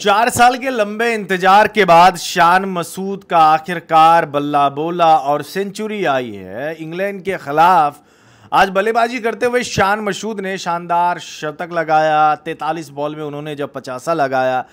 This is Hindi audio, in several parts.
चार साल के लंबे इंतजार के बाद शान मसूद का आखिरकार बल्ला बोला और सेंचुरी आई है इंग्लैंड के खिलाफ आज बल्लेबाजी करते हुए शान मसूद ने शानदार शतक लगाया 43 बॉल में उन्होंने जब पचासा लगाया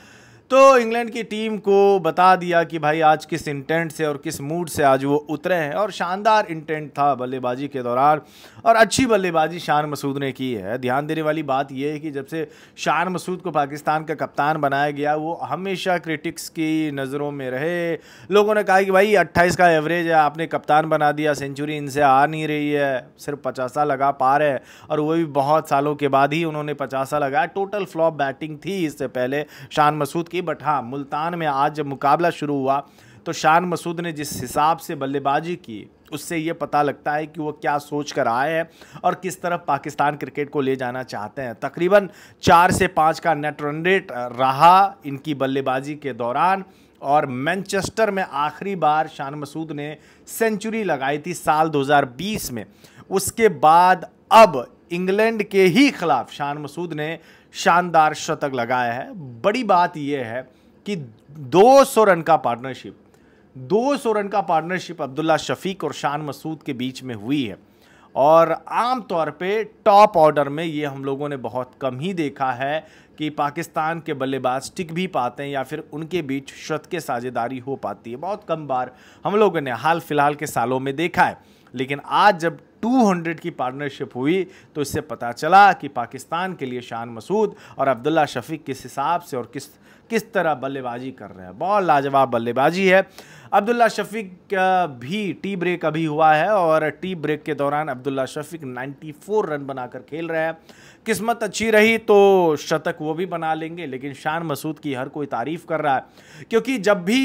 तो इंग्लैंड की टीम को बता दिया कि भाई आज किस इंटेंट से और किस मूड से आज वो उतरे हैं और शानदार इंटेंट था बल्लेबाजी के दौरान और अच्छी बल्लेबाजी शान मसूद ने की है ध्यान देने वाली बात यह है कि जब से शान मसूद को पाकिस्तान का कप्तान बनाया गया वो हमेशा क्रिटिक्स की नज़रों में रहे लोगों ने कहा कि भाई अट्ठाईस का एवरेज है आपने कप्तान बना दिया सेंचुरी इनसे आ नहीं रही है सिर्फ पचासा लगा पा रहे और वो भी बहुत सालों के बाद ही उन्होंने पचासा लगाया टोटल फ्लॉप बैटिंग थी इससे पहले शान मसूद की थी बट हाँ मुल्तान में आज जब मुकाबला शुरू हुआ तो शान मसूद ने जिस हिसाब से बल्लेबाजी की उससे ये पता लगता है कि वो क्या सोच कर आए हैं और किस तरफ पाकिस्तान क्रिकेट को ले जाना चाहते हैं तकरीबन चार से पाँच का नेट रन रेट रहा इनकी बल्लेबाजी के दौरान और मैनचेस्टर में आखिरी बार शान मसूद ने सेंचुरी लगाई थी साल 2020 में उसके बाद अब इंग्लैंड के ही खिलाफ शान मसूद ने शानदार शतक लगाया है बड़ी बात यह है कि 200 रन का पार्टनरशिप 200 रन का पार्टनरशिप अब्दुल्ला शफीक और शान मसूद के बीच में हुई है और आम तौर पे टॉप ऑर्डर में ये हम लोगों ने बहुत कम ही देखा है कि पाकिस्तान के बल्लेबाज टिक भी पाते हैं या फिर उनके बीच शत के साझेदारी हो पाती है बहुत कम बार हम लोगों ने हाल फिलहाल के सालों में देखा है लेकिन आज जब 200 की पार्टनरशिप हुई तो इससे पता चला कि पाकिस्तान के लिए शान मसूद और अब्दुल्ला शफीक किस हिसाब से और किस किस तरह बल्लेबाजी कर रहे हैं बहुत लाजवाब बल्लेबाजी है अब्दुल्ला शफीक भी टी ब्रेक अभी हुआ है और टी ब्रेक के दौरान अब्दुल्ला शफीक 94 रन बनाकर खेल रहे हैं किस्मत अच्छी रही तो शतक वो भी बना लेंगे लेकिन शान मसूद की हर कोई तारीफ़ कर रहा है क्योंकि जब भी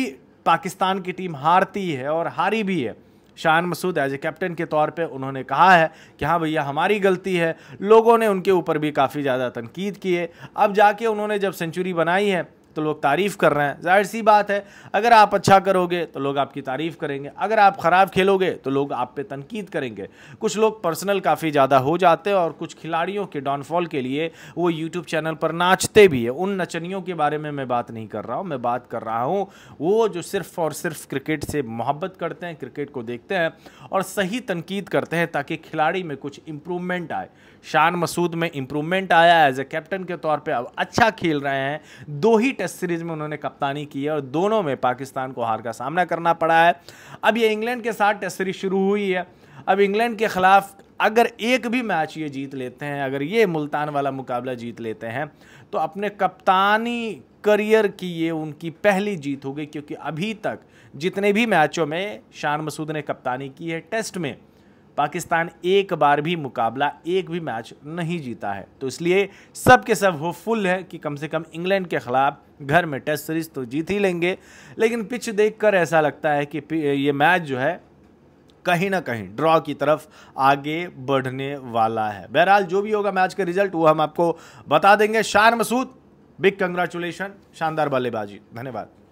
पाकिस्तान की टीम हारती है और हारी भी है शान मसूद एज ए कैप्टन के तौर पे उन्होंने कहा है कि हाँ भैया हमारी गलती है लोगों ने उनके ऊपर भी काफ़ी ज़्यादा तनकीद किए अब जाके उन्होंने जब सेंचुरी बनाई है तो लोग तारीफ़ कर रहे हैं जाहिर सी बात है अगर आप अच्छा करोगे तो लोग आपकी तारीफ़ करेंगे अगर आप ख़राब खेलोगे तो लोग आप पे तनकीद करेंगे कुछ लोग पर्सनल काफ़ी ज़्यादा हो जाते हैं और कुछ खिलाड़ियों के डाउनफॉल के लिए वो यूट्यूब चैनल पर नाचते भी है उन नचनियों के बारे में मैं बात नहीं कर रहा हूँ मैं बात कर रहा हूँ वो जो सिर्फ़ और सिर्फ क्रिकेट से मोहब्बत करते हैं क्रिकेट को देखते हैं और सही तनकीद करते हैं ताकि खिलाड़ी में कुछ इम्प्रूवमेंट आए शान मसूद में इम्प्रूवमेंट आया एज ए कैप्टन के तौर पर अब अच्छा खेल रहे हैं दो ही टेस्ट टेस्ट सीरीज में उन्होंने कप्तानी की है और दोनों में पाकिस्तान को हार का सामना करना पड़ा है अब ये इंग्लैंड के साथ टेस्ट सीरीज शुरू हुई है अब इंग्लैंड के ख़िलाफ़ अगर एक भी मैच ये जीत लेते हैं अगर ये मुल्तान वाला मुकाबला जीत लेते हैं तो अपने कप्तानी करियर की ये उनकी पहली जीत होगी क्योंकि अभी तक जितने भी मैचों में शान मसूद ने कप्तानी की है टेस्ट में पाकिस्तान एक बार भी मुकाबला एक भी मैच नहीं जीता है तो इसलिए सब के सब होपफुल है कि कम से कम इंग्लैंड के ख़िलाफ़ घर में टेस्ट सीरीज तो जीत ही लेंगे लेकिन पिच देखकर ऐसा लगता है कि ये मैच जो है कहीं ना कहीं ड्रॉ की तरफ आगे बढ़ने वाला है बहरहाल जो भी होगा मैच का रिजल्ट वो हम आपको बता देंगे शार मसूद बिग कंग्रेचुलेशन शानदार बल्लेबाजी धन्यवाद